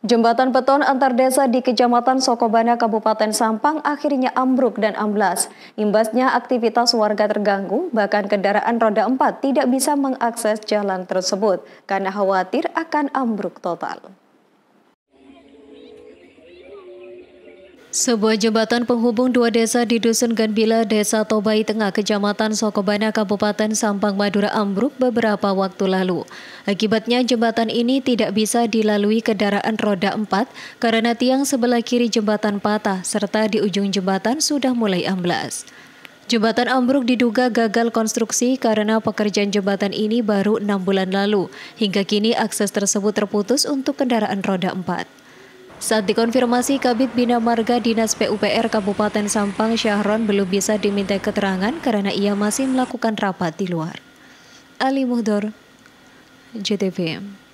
Jembatan beton antar desa di Kecamatan Sokobana, Kabupaten Sampang akhirnya ambruk dan amblas. Imbasnya aktivitas warga terganggu, bahkan kendaraan roda 4 tidak bisa mengakses jalan tersebut karena khawatir akan ambruk total. Sebuah jembatan penghubung dua desa di Dusun Ganbila, Desa Tobai Tengah, Kecamatan Sokobana, Kabupaten Sampang, Madura ambruk beberapa waktu lalu. Akibatnya jembatan ini tidak bisa dilalui kendaraan roda empat karena tiang sebelah kiri jembatan patah serta di ujung jembatan sudah mulai amblas. Jembatan ambruk diduga gagal konstruksi karena pekerjaan jembatan ini baru enam bulan lalu. Hingga kini akses tersebut terputus untuk kendaraan roda empat. Saat dikonfirmasi Kabit Bina Marga Dinas PUPR Kabupaten Sampang Syahron belum bisa diminta keterangan karena ia masih melakukan rapat di luar. Ali Muhdor, JTVM.